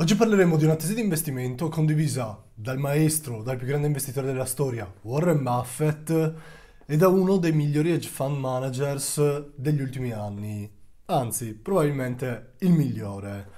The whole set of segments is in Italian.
Oggi parleremo di una tesi di investimento condivisa dal maestro, dal più grande investitore della storia, Warren Buffett, e da uno dei migliori hedge fund managers degli ultimi anni. Anzi, probabilmente il migliore.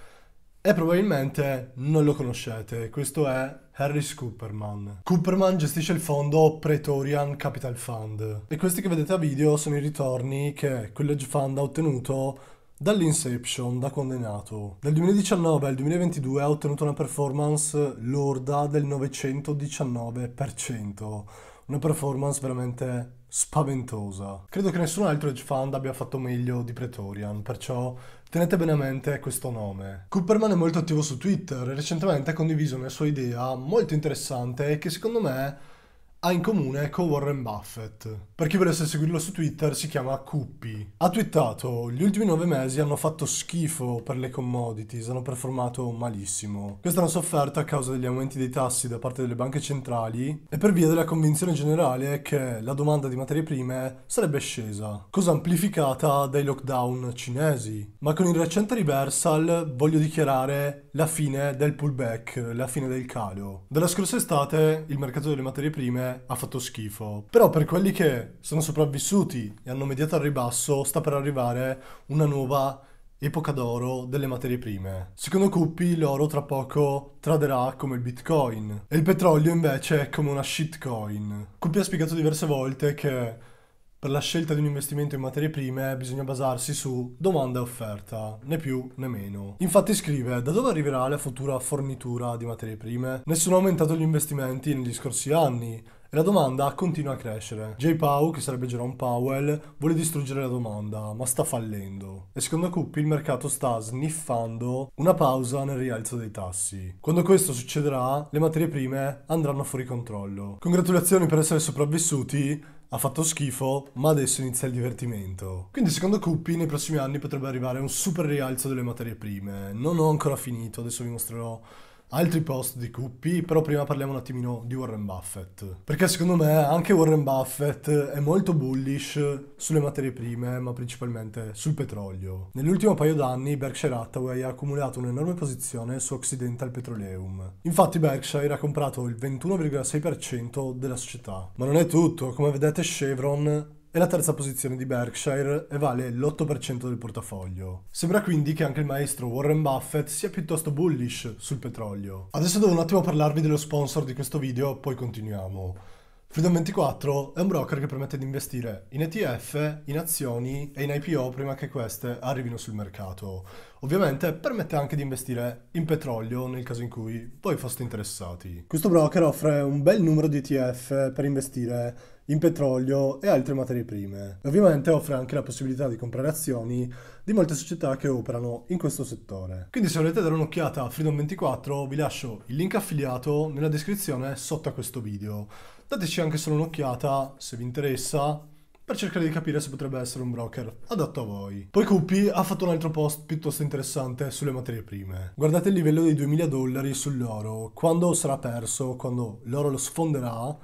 E probabilmente non lo conoscete, questo è Harris Cooperman. Cooperman gestisce il fondo Pretorian Capital Fund e questi che vedete a video sono i ritorni che quell'hedge fund ha ottenuto Dall'inception, da condenato, dal 2019 al 2022 ha ottenuto una performance lorda del 919%, una performance veramente spaventosa. Credo che nessun altro hedge fund abbia fatto meglio di Pretorian, perciò tenete bene a mente questo nome. Cooperman è molto attivo su Twitter e recentemente ha condiviso una sua idea molto interessante che secondo me ha in comune con ecco Warren Buffett. Per chi volesse seguirlo su Twitter si chiama Cuppi. Ha twittato gli ultimi nove mesi hanno fatto schifo per le commodities, hanno performato malissimo. Questa è una sofferta a causa degli aumenti dei tassi da parte delle banche centrali e per via della convinzione generale che la domanda di materie prime sarebbe scesa, cosa amplificata dai lockdown cinesi. Ma con il recente reversal voglio dichiarare la fine del pullback, la fine del calo. Dalla scorsa estate il mercato delle materie prime ha fatto schifo. Però per quelli che sono sopravvissuti e hanno mediato al ribasso, sta per arrivare una nuova epoca d'oro delle materie prime. Secondo Cuppi l'oro tra poco traderà come il bitcoin e il petrolio invece è come una shitcoin. Cuppi ha spiegato diverse volte che per la scelta di un investimento in materie prime bisogna basarsi su domanda e offerta, né più né meno. Infatti scrive, da dove arriverà la futura fornitura di materie prime? Nessuno ha aumentato gli investimenti negli scorsi anni, e la domanda continua a crescere. J. Powell, che sarebbe Jerome Powell, vuole distruggere la domanda, ma sta fallendo. E secondo Cuppi il mercato sta sniffando una pausa nel rialzo dei tassi. Quando questo succederà, le materie prime andranno fuori controllo. Congratulazioni per essere sopravvissuti, ha fatto schifo, ma adesso inizia il divertimento. Quindi secondo Cuppi nei prossimi anni potrebbe arrivare un super rialzo delle materie prime. Non ho ancora finito, adesso vi mostrerò altri post di Cuppi, però prima parliamo un attimino di Warren Buffett. Perché secondo me anche Warren Buffett è molto bullish sulle materie prime, ma principalmente sul petrolio. Nell'ultimo paio d'anni Berkshire Hathaway ha accumulato un'enorme posizione su Occidental Petroleum. Infatti Berkshire ha comprato il 21,6% della società. Ma non è tutto, come vedete Chevron è la terza posizione di Berkshire e vale l'8% del portafoglio. Sembra quindi che anche il maestro Warren Buffett sia piuttosto bullish sul petrolio. Adesso devo un attimo parlarvi dello sponsor di questo video, poi continuiamo. Freedom24 è un broker che permette di investire in ETF, in azioni e in IPO prima che queste arrivino sul mercato. Ovviamente permette anche di investire in petrolio nel caso in cui voi foste interessati. Questo broker offre un bel numero di ETF per investire in petrolio e altre materie prime. ovviamente offre anche la possibilità di comprare azioni di molte società che operano in questo settore. Quindi se volete dare un'occhiata a Freedom24 vi lascio il link affiliato nella descrizione sotto a questo video dateci anche solo un'occhiata, se vi interessa, per cercare di capire se potrebbe essere un broker adatto a voi. Poi Cuppi ha fatto un altro post piuttosto interessante sulle materie prime. Guardate il livello dei 2000 dollari sull'oro, quando sarà perso, quando l'oro lo sfonderà,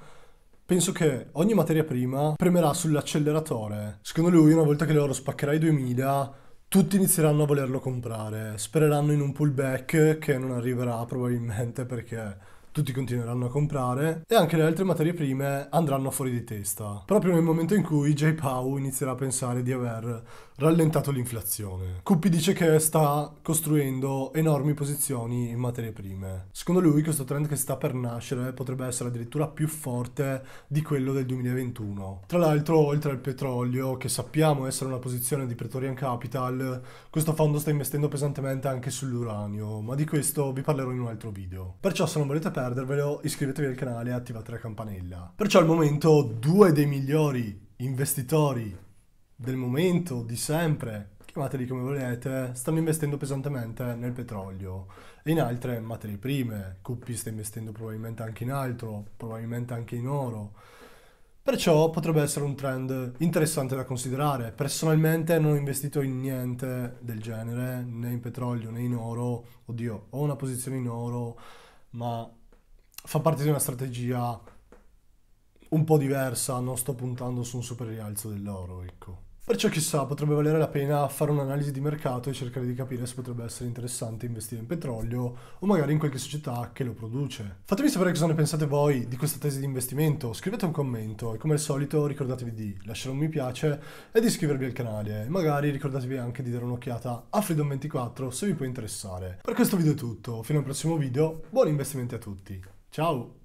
penso che ogni materia prima premerà sull'acceleratore. Secondo lui una volta che l'oro spaccherà i 2000 tutti inizieranno a volerlo comprare, spereranno in un pullback che non arriverà probabilmente perché tutti continueranno a comprare e anche le altre materie prime andranno fuori di testa, proprio nel momento in cui J. Pau inizierà a pensare di aver rallentato l'inflazione. Cuppi dice che sta costruendo enormi posizioni in materie prime. Secondo lui questo trend che sta per nascere potrebbe essere addirittura più forte di quello del 2021. Tra l'altro, oltre al petrolio, che sappiamo essere una posizione di Pretorian Capital, questo fondo sta investendo pesantemente anche sull'uranio, ma di questo vi parlerò in un altro video. Perciò se non volete perdere perdervelo, iscrivetevi al canale e attivate la campanella. Perciò al momento due dei migliori investitori del momento, di sempre, chiamateli come volete, stanno investendo pesantemente nel petrolio e in altre materie prime. Cuppi sta investendo probabilmente anche in altro, probabilmente anche in oro. Perciò potrebbe essere un trend interessante da considerare. Personalmente non ho investito in niente del genere, né in petrolio né in oro. Oddio, ho una posizione in oro, ma fa parte di una strategia un po' diversa, non sto puntando su un super rialzo dell'oro, ecco. Perciò chissà, potrebbe valere la pena fare un'analisi di mercato e cercare di capire se potrebbe essere interessante investire in petrolio o magari in qualche società che lo produce. Fatemi sapere cosa ne pensate voi di questa tesi di investimento, scrivete un commento e come al solito ricordatevi di lasciare un mi piace e di iscrivervi al canale. Magari ricordatevi anche di dare un'occhiata a Freedom24 se vi può interessare. Per questo video è tutto, fino al prossimo video, buoni investimenti a tutti! Ciao!